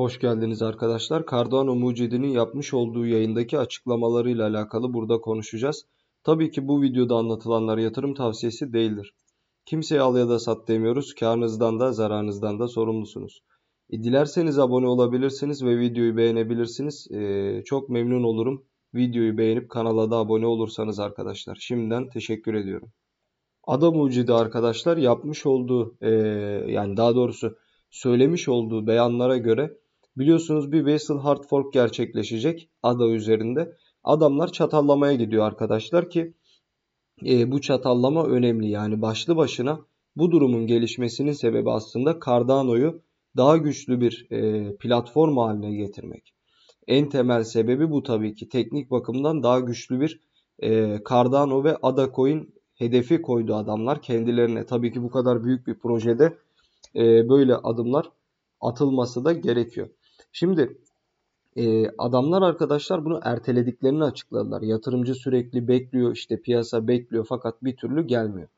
Hoş geldiniz arkadaşlar. Cardano Mucidi'nin yapmış olduğu yayındaki açıklamalarıyla alakalı burada konuşacağız. Tabii ki bu videoda anlatılanlar yatırım tavsiyesi değildir. Kimseye al ya da sat demiyoruz. Karnınızdan da zararınızdan da sorumlusunuz. E, dilerseniz abone olabilirsiniz ve videoyu beğenebilirsiniz. E, çok memnun olurum. Videoyu beğenip kanala da abone olursanız arkadaşlar. Şimdiden teşekkür ediyorum. Adam Mucidi arkadaşlar yapmış olduğu e, yani daha doğrusu söylemiş olduğu beyanlara göre Biliyorsunuz bir Wessel Hard Fork gerçekleşecek ada üzerinde. Adamlar çatallamaya gidiyor arkadaşlar ki e, bu çatallama önemli. Yani başlı başına bu durumun gelişmesinin sebebi aslında Cardano'yu daha güçlü bir e, platform haline getirmek. En temel sebebi bu tabii ki teknik bakımdan daha güçlü bir e, Cardano ve Ada Coin hedefi koydu adamlar kendilerine. Tabii ki bu kadar büyük bir projede e, böyle adımlar atılması da gerekiyor. Şimdi e, adamlar arkadaşlar bunu ertelediklerini açıkladılar. Yatırımcı sürekli bekliyor işte piyasa bekliyor fakat bir türlü gelmiyor.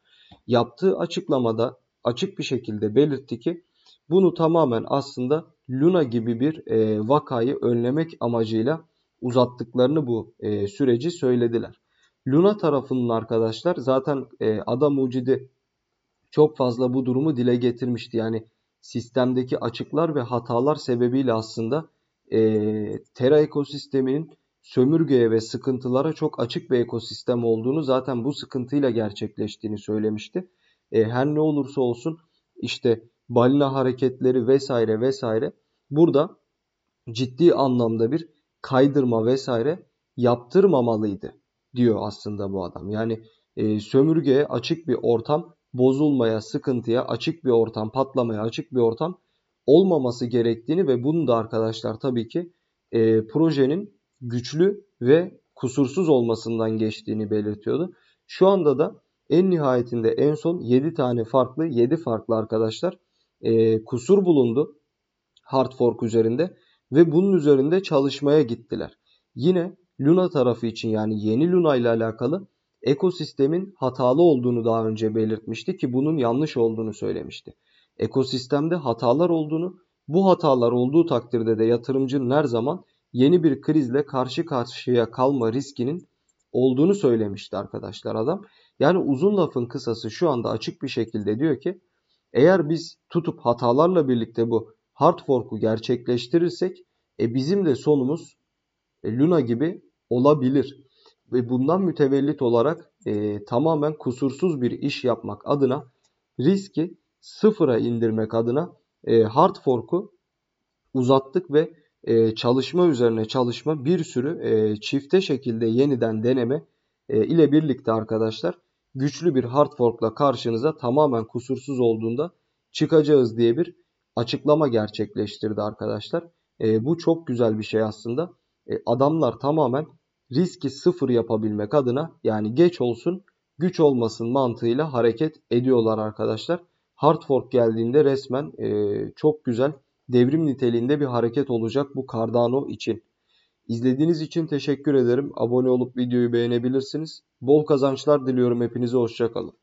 Yaptığı açıklamada açık bir şekilde belirtti ki bunu tamamen aslında Luna gibi bir e, vakayı önlemek amacıyla uzattıklarını bu e, süreci söylediler. Luna tarafının arkadaşlar zaten e, ada mucidi çok fazla bu durumu dile getirmişti. Yani sistemdeki açıklar ve hatalar sebebiyle aslında e, Terra ekosisteminin sömürgeye ve sıkıntılara çok açık bir ekosistem olduğunu zaten bu sıkıntıyla gerçekleştiğini söylemişti. E, her ne olursa olsun işte balina hareketleri vesaire vesaire burada ciddi anlamda bir kaydırma vesaire yaptırmamalıydı diyor aslında bu adam. Yani e, sömürgeye açık bir ortam bozulmaya, sıkıntıya açık bir ortam, patlamaya açık bir ortam olmaması gerektiğini ve bunu da arkadaşlar tabii ki e, projenin güçlü ve kusursuz olmasından geçtiğini belirtiyordu. Şu anda da en nihayetinde en son 7 tane farklı, 7 farklı arkadaşlar e, kusur bulundu hard fork üzerinde ve bunun üzerinde çalışmaya gittiler. Yine Luna tarafı için yani yeni Luna ile alakalı ekosistemin hatalı olduğunu daha önce belirtmişti ki bunun yanlış olduğunu söylemişti. Ekosistemde hatalar olduğunu, bu hatalar olduğu takdirde de yatırımcının her zaman yeni bir krizle karşı karşıya kalma riskinin olduğunu söylemişti arkadaşlar adam. Yani uzun lafın kısası şu anda açık bir şekilde diyor ki eğer biz tutup hatalarla birlikte bu hard fork'u gerçekleştirirsek e bizim de sonumuz e, Luna gibi olabilir ve bundan mütevellit olarak e, tamamen kusursuz bir iş yapmak adına riski sıfıra indirmek adına e, hard fork'u uzattık ve e, çalışma üzerine çalışma bir sürü e, çifte şekilde yeniden deneme e, ile birlikte arkadaşlar güçlü bir hard fork'la karşınıza tamamen kusursuz olduğunda çıkacağız diye bir açıklama gerçekleştirdi arkadaşlar. E, bu çok güzel bir şey aslında. E, adamlar tamamen riski sıfır yapabilmek adına yani geç olsun güç olmasın mantığıyla hareket ediyorlar arkadaşlar. Hard fork geldiğinde resmen e, çok güzel devrim niteliğinde bir hareket olacak bu Cardano için. İzlediğiniz için teşekkür ederim. Abone olup videoyu beğenebilirsiniz. Bol kazançlar diliyorum hepinize. Hoşçakalın.